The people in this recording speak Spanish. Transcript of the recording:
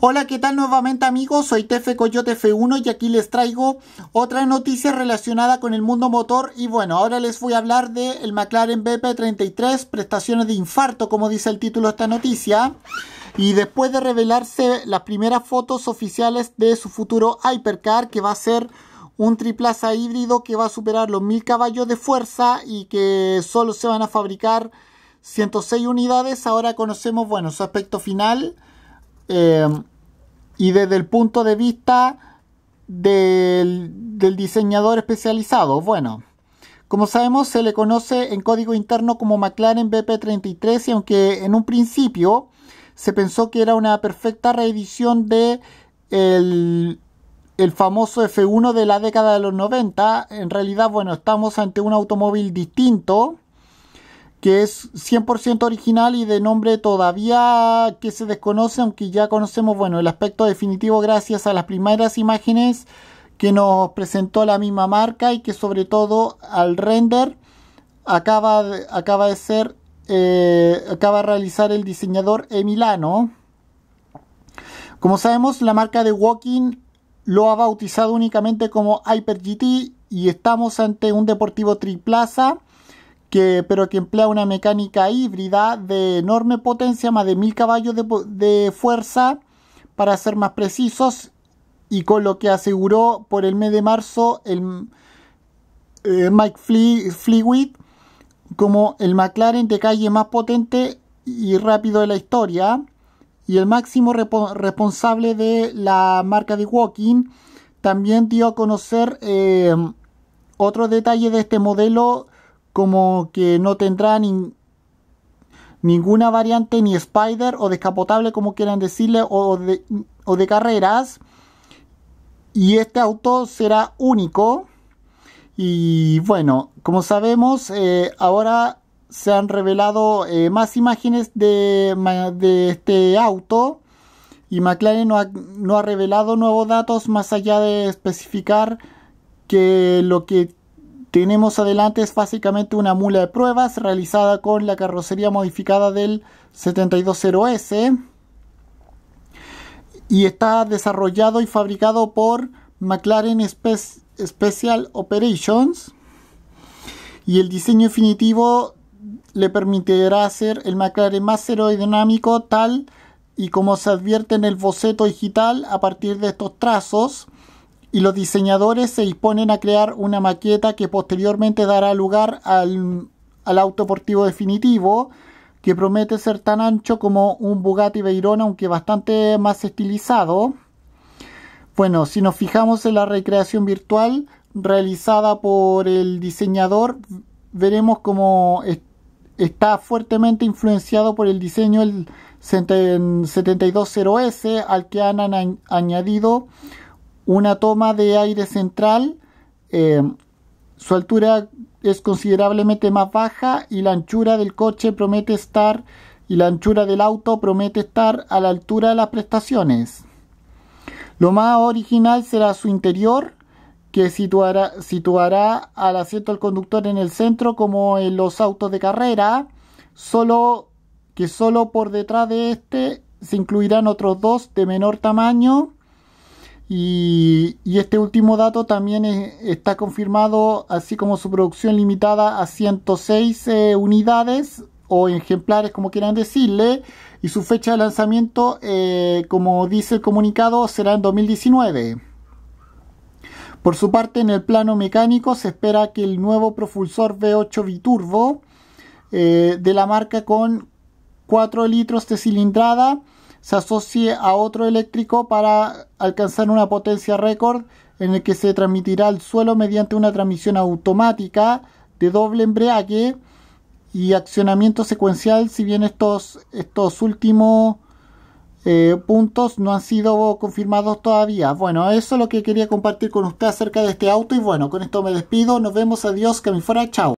Hola, ¿qué tal nuevamente amigos? Soy Tefe Coyote F1 y aquí les traigo otra noticia relacionada con el mundo motor y bueno, ahora les voy a hablar del McLaren BP33, prestaciones de infarto como dice el título de esta noticia. Y después de revelarse las primeras fotos oficiales de su futuro Hypercar que va a ser un triplaza híbrido que va a superar los 1000 caballos de fuerza y que solo se van a fabricar 106 unidades, ahora conocemos bueno su aspecto final eh, y desde el punto de vista del, diseñador especializado, bueno, como sabemos, se le conoce en código interno como McLaren BP33 y aunque en un principio se pensó que era una perfecta reedición del el, famoso F1 de la década de los 90, en realidad, bueno, estamos ante un automóvil distinto que es 100% original y de nombre todavía que se desconoce, aunque ya conocemos, bueno, el aspecto definitivo gracias a las primeras imágenes que nos presentó la misma marca y que sobre todo al render acaba, acaba de ser, eh, acaba realizar el diseñador Emilano. Como sabemos, la marca de Walking lo ha bautizado únicamente como Hyper GT y estamos ante un deportivo triplaza pero que emplea una mecánica híbrida de enorme potencia, más de mil caballos de, fuerza, para ser más precisos, y con lo que aseguró por el mes de marzo el eh, Mike como el McLaren de calle más potente y rápido de la historia, y el máximo responsable de la marca de Walking, también dio a conocer eh, otro detalle de este modelo como que no tendrá ninguna variante ni spider o descapotable como quieran decirle o de, carreras y este auto será único y bueno como sabemos eh, ahora se han revelado eh, más imágenes de, este auto y McLaren no no ha revelado nuevos datos más allá de especificar que lo que tenemos adelante es básicamente una mula de pruebas realizada con la carrocería modificada del 720S y está desarrollado y fabricado por McLaren Special Operations y el diseño definitivo le permitirá hacer el McLaren más aerodinámico tal y como se advierte en el boceto digital a partir de estos trazos y los diseñadores se disponen a crear una maqueta que posteriormente dará lugar al, al auto deportivo definitivo, que promete ser tan ancho como un Bugatti Veyron, aunque bastante más estilizado. Bueno, si nos fijamos en la recreación virtual realizada por el diseñador, veremos cómo está fuertemente influenciado por el diseño del 720S, al que han añadido una toma de aire central, eh, su altura es considerablemente más baja y la anchura del coche promete estar y la anchura del auto promete estar a la altura de las prestaciones. Lo más original será su interior, que situará, situará al asiento del conductor en el centro como en los autos de carrera, solo que solo por detrás de este se incluirán otros dos de menor tamaño y, este último dato también está confirmado, así como su producción limitada a 106 eh, unidades o ejemplares, como quieran decirle, y su fecha de lanzamiento, eh, como dice el comunicado, será en 2019. Por su parte, en el plano mecánico se espera que el nuevo propulsor V8 biturbo eh, de la marca con 4 litros de cilindrada se asocie a otro eléctrico para alcanzar una potencia récord en el que se transmitirá al suelo mediante una transmisión automática de doble embrague y accionamiento secuencial, si bien estos, estos últimos eh, puntos no han sido confirmados todavía. Bueno, eso es lo que quería compartir con usted acerca de este auto y bueno, con esto me despido, nos vemos, adiós, que me fuera, chao.